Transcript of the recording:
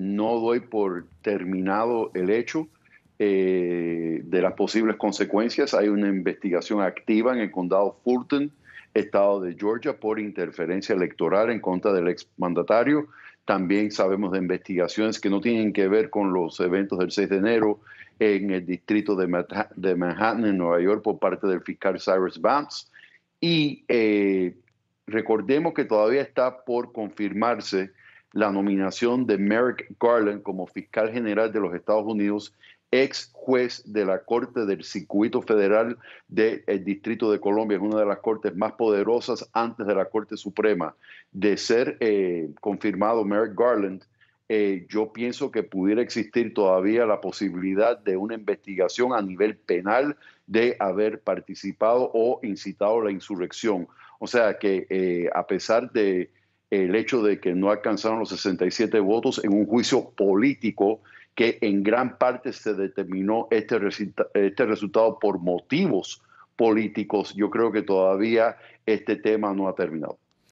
no doy por terminado el hecho eh, de las posibles consecuencias. Hay una investigación activa en el condado Fulton, estado de Georgia, por interferencia electoral en contra del exmandatario. También sabemos de investigaciones que no tienen que ver con los eventos del 6 de enero en el distrito de, Manhattan, en Nueva York, por parte del fiscal Cyrus Vance. Y eh, recordemos que todavía está por confirmarse la nominación de Merrick Garland como fiscal general de los Estados Unidos, ex juez de la Corte del Circuito Federal del eh, Distrito de Colombia, es una de las cortes más poderosas antes de la Corte Suprema. De ser eh, confirmado Merrick Garland, eh, yo pienso que pudiera existir todavía la posibilidad de una investigación a nivel penal de haber participado o incitado la insurrección. O sea que a pesar de el hecho de que no alcanzaron los 67 votos en un juicio político que en gran parte se determinó este, este resultado por motivos políticos, yo creo que todavía este tema no ha terminado.